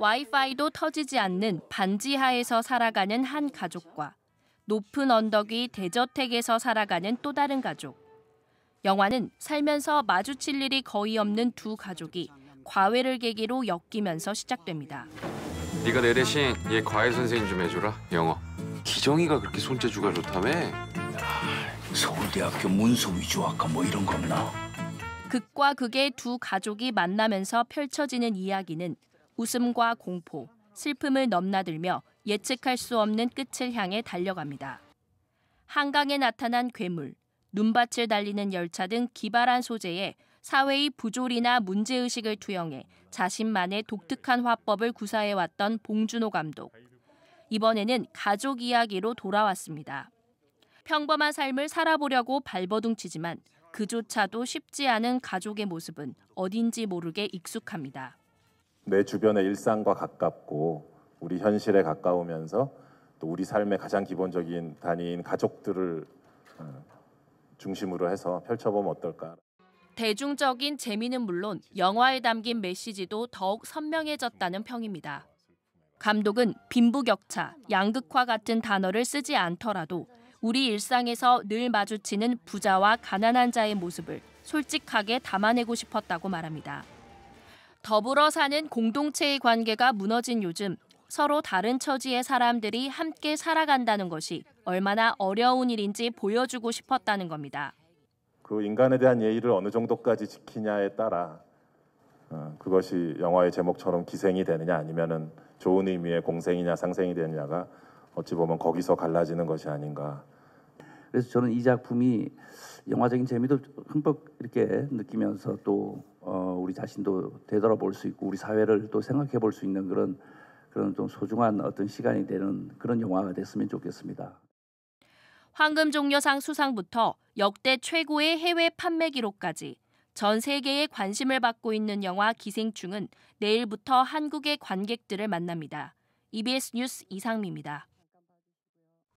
와이파이도 터지지 않는 반지하에서 살아가는 한 가족과 높은 언덕이 대저택에서 살아가는 또 다른 가족. 영화는 살면서 마주칠 일이 거의 없는 두 가족이 과외를 계기로 엮이면서 시작됩니다. 네가 내 대신 얘 과외 선생님 좀 해줘라, 영어. 기정이가 그렇게 손재주가 좋다며? 아, 서울대학교 문서 위조학과 뭐 이런 겁나? 극과 극의 두 가족이 만나면서 펼쳐지는 이야기는 웃음과 공포, 슬픔을 넘나들며 예측할 수 없는 끝을 향해 달려갑니다. 한강에 나타난 괴물, 눈밭을 달리는 열차 등 기발한 소재에 사회의 부조리나 문제의식을 투영해 자신만의 독특한 화법을 구사해왔던 봉준호 감독. 이번에는 가족 이야기로 돌아왔습니다. 평범한 삶을 살아보려고 발버둥치지만 그조차도 쉽지 않은 가족의 모습은 어딘지 모르게 익숙합니다. 내 주변의 일상과 가깝고 우리 현실에 가까우면서 또 우리 삶의 가장 기본적인 단위인 가족들을 어, 중심으로 해서 펼쳐보면 어떨까. 대중적인 재미는 물론 영화에 담긴 메시지도 더욱 선명해졌다는 평입니다. 감독은 빈부격차, 양극화 같은 단어를 쓰지 않더라도 우리 일상에서 늘 마주치는 부자와 가난한 자의 모습을 솔직하게 담아내고 싶었다고 말합니다. 더불어 사는 공동체의 관계가 무너진 요즘 서로 다른 처지의 사람들이 함께 살아간다는 것이 얼마나 어려운 일인지 보여주고 싶었다는 겁니다. 그 인간에 대한 예의를 어느 정도까지 지키냐에 따라 어, 그것이 영화의 제목처럼 기생이 되느냐 아니면은 좋은 의미의 공생이냐 상생이 되느냐가 어찌 보면 거기서 갈라지는 것이 아닌가 그래서 저는 이 작품이 영화적인 재미도 흠뻑 이렇게 느끼면서 또 어, 우리 자신도 되돌아볼 수 있고 우리 사회를 또 생각해 볼 수 있는 그런 그런 좀 소중한 어떤 시간이 되는 그런 영화가 됐으면 좋겠습니다. 황금종려상 수상부터 역대 최고의 해외 판매 기록까지 전 세계의 관심을 받고 있는 영화 기생충은 내일부터 한국의 관객들을 만납니다. EBS 뉴스 이상미입니다.